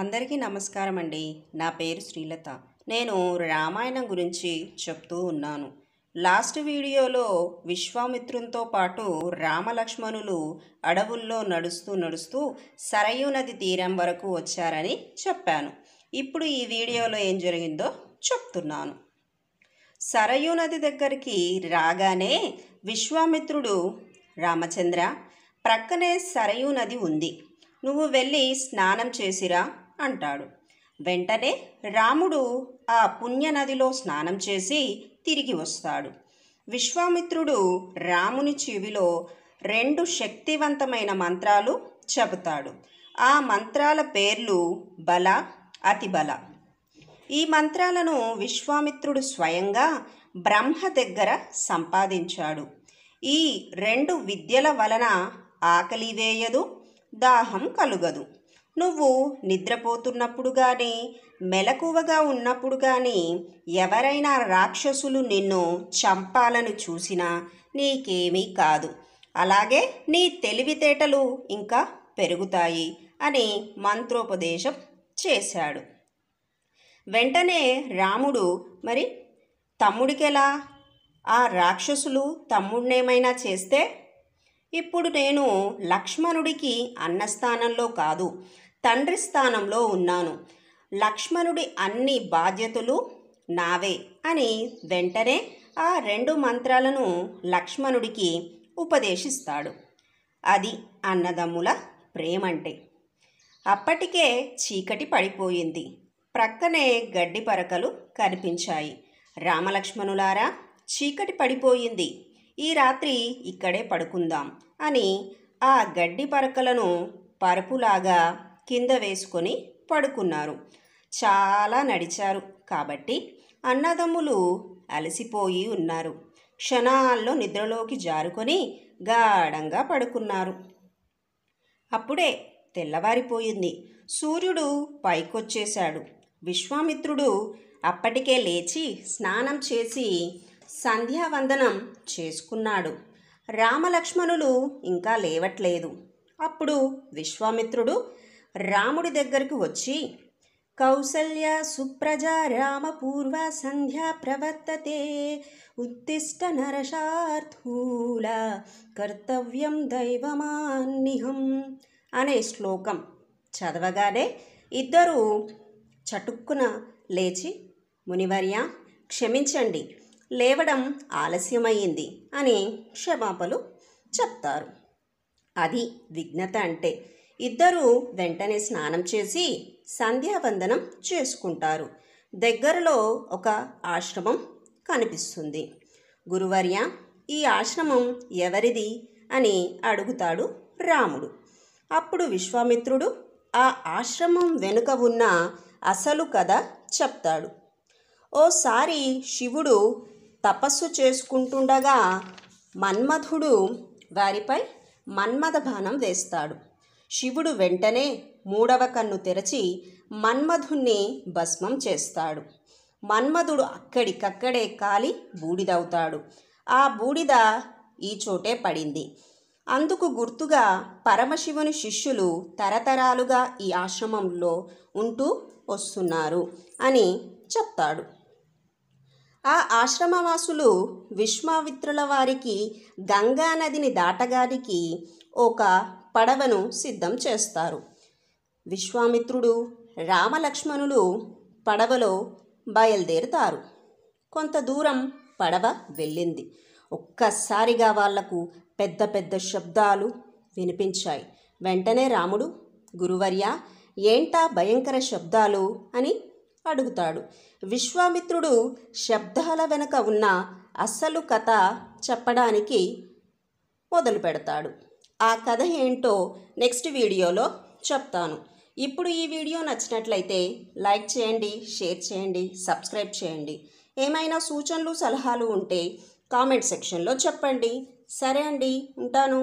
అందరికీ నమస్కారం అండి నా పేరు శ్రీలత నేను రామాయణం గురించి చెప్తూ ఉన్నాను లాస్ట్ వీడియోలో విశ్వామిత్రునితో పాటు రామలక్ష్మణులు అడవుల్లో నడుస్తూ నడుస్తూ సరయు నది తీరం వరకు వచ్చారని చెప్పాను ఇప్పుడు ఈ వీడియోలో ఏం జరిగిందో చెప్తున్నాను సరయు నది దగ్గరికి రాగానే విశ్వామిత్రుడు రామచంద్ర ప్రక్కనే సరయు నది ఉంది నువ్వు వెళ్ళి స్నానం చేసిరా అంటాడు వెంటనే రాముడు ఆ పుణ్యనదిలో స్నానం చేసి తిరిగి వస్తాడు విశ్వామిత్రుడు రాముని చెవిలో రెండు శక్తివంతమైన మంత్రాలు చెబుతాడు ఆ మంత్రాల పేర్లు బల అతిబల ఈ మంత్రాలను విశ్వామిత్రుడు స్వయంగా బ్రహ్మ దగ్గర సంపాదించాడు ఈ రెండు విద్యల వలన ఆకలి వేయదు దాహం కలుగదు నువ్వు నిద్రపోతున్నప్పుడు కానీ మెలకువగా ఉన్నప్పుడు కానీ ఎవరైనా రాక్షసులు నిన్ను చంపాలను చూసినా నీకేమీ కాదు అలాగే నీ తెలివితేటలు ఇంకా పెరుగుతాయి అని మంత్రోపదేశం చేశాడు వెంటనే రాముడు మరి తమ్ముడికెలా ఆ రాక్షసులు తమ్ముడినేమైనా చేస్తే ఇప్పుడు నేను లక్ష్మణుడికి అన్న స్థానంలో కాదు తండ్రి స్థానంలో ఉన్నాను లక్ష్మణుడి అన్ని బాధ్యతలు నావే అని వెంటనే ఆ రెండు మంత్రాలను లక్ష్మణుడికి ఉపదేశిస్తాడు అది అన్నదమ్ముల ప్రేమంటే అప్పటికే చీకటి పడిపోయింది ప్రక్కనే గడ్డి పరకలు కనిపించాయి రామలక్ష్మణులారా చీకటి పడిపోయింది ఈ రాత్రి ఇక్కడే పడుకుందాం అని ఆ గడ్డి పరకలను పరుపులాగా కింద వేసుకొని పడుకున్నారు చాలా నడిచారు కాబట్టి అన్నదమ్ములు అలసిపోయి ఉన్నారు క్షణాల్లో నిద్రలోకి జారుకొని గాఢంగా పడుకున్నారు అప్పుడే తెల్లవారిపోయింది సూర్యుడు పైకొచ్చేశాడు విశ్వామిత్రుడు అప్పటికే లేచి స్నానం చేసి సంధ్యావందనం చేసుకున్నాడు రామలక్ష్మణులు ఇంకా లేవట్లేదు అప్పుడు విశ్వామిత్రుడు రాముడి దగ్గరికి వచ్చి కౌసల్య సుప్రజ రామ పూర్వ సంధ్య ప్రవర్తతే ఉత్తిష్ట నరశార్థూల కర్తవ్యం దైవమాన్నిహం అనే శ్లోకం చదవగానే ఇద్దరూ చటుక్కున లేచి మునివర్య క్షమించండి లేవడం ఆలస్యమైంది అని క్షమాపలు చెప్తారు అది విఘ్నత అంటే ఇద్దరూ వెంటనే స్నానం చేసి సంధ్యావందనం చేసుకుంటారు దగ్గరలో ఒక ఆశ్రమం కనిపిస్తుంది గురువర్య ఈ ఆశ్రమం ఎవరిది అని అడుగుతాడు రాముడు అప్పుడు విశ్వామిత్రుడు ఆ ఆశ్రమం వెనుక ఉన్న అసలు కథ చెప్తాడు ఓసారి శివుడు తపస్సు చేసుకుంటుండగా మన్మధుడు వారిపై మన్మథ బాణం వేస్తాడు శివుడు వెంటనే మూడవ కన్ను తెరచి మన్మధుణ్ణి భస్మం చేస్తాడు మన్మధుడు అక్కడికక్కడే కాలి బూడిదవుతాడు ఆ బూడిద ఈ చోటే పడింది అందుకు గుర్తుగా పరమశివుని శిష్యులు తరతరాలుగా ఈ ఆశ్రమంలో ఉంటూ వస్తున్నారు అని చెప్తాడు ఆ ఆశ్రమవాసులు విశ్వామిత్రుల వారికి గంగా నదిని దాటగానికి ఒక పడవను సిద్ధం చేస్తారు విశ్వామిత్రుడు రామలక్ష్మణులు పడవలో బయలుదేరుతారు కొంత దూరం పడవ వెళ్ళింది ఒక్కసారిగా వాళ్లకు పెద్ద పెద్ద శబ్దాలు వినిపించాయి వెంటనే రాముడు గురువర్య ఏంటా భయంకర శబ్దాలు అని అడుగుతాడు విశ్వామిత్రుడు శబ్దాల వెనుక ఉన్న అసలు కథ చెప్పడానికి మొదలు పెడతాడు ఆ కథ ఏంటో నెక్స్ట్ వీడియోలో చెప్తాను ఇప్పుడు ఈ వీడియో నచ్చినట్లయితే లైక్ చేయండి షేర్ చేయండి సబ్స్క్రైబ్ చేయండి ఏమైనా సూచనలు సలహాలు ఉంటే కామెంట్ సెక్షన్లో చెప్పండి సరే అండి ఉంటాను